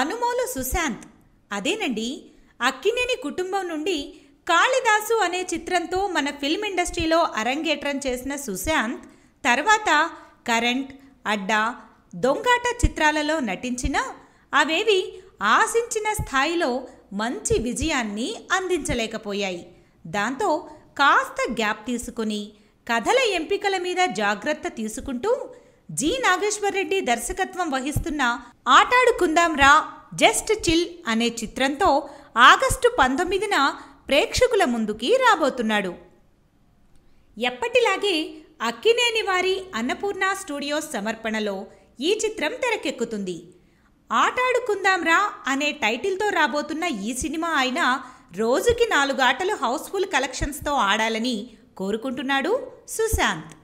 అనుమోలు సుశాంత్ అదేనండి అక్కినేని కుటుంబం నుండి కాళిదాసు అనే చిత్రంతో మన ఫిల్మ్ ఇండస్ట్రీలో అరంగేట్రం చేసిన సుశాంత్ తర్వాత కరెంట్ అడ్డా దొంగాట చిత్రాలలో నటించిన అవేవి ఆశించిన స్థాయిలో మంచి విజయాన్ని అందించలేకపోయాయి దాంతో కాస్త గ్యాప్ తీసుకుని కథల ఎంపికల మీద జాగ్రత్త తీసుకుంటూ జి నాగేశ్వరరెడ్డి దర్శకత్వం వహిస్తున్న ఆటాడుకుందాం రా జస్ట్ చిల్ అనే చిత్రంతో ఆగస్టు పంతొమ్మిదిన ప్రేక్షకుల ముందుకి రాబోతున్నాడు ఎప్పటిలాగే అక్కినేని వారి అన్నపూర్ణ స్టూడియోస్ సమర్పణలో ఈ చిత్రం తెరకెక్కుతుంది ఆటాడుకుందాం రా అనే టైటిల్తో రాబోతున్న ఈ సినిమా ఆయన రోజుకి నాలుగు ఆటలు హౌస్ఫుల్ కలెక్షన్స్తో ఆడాలని కోరుకుంటున్నాడు సుశాంత్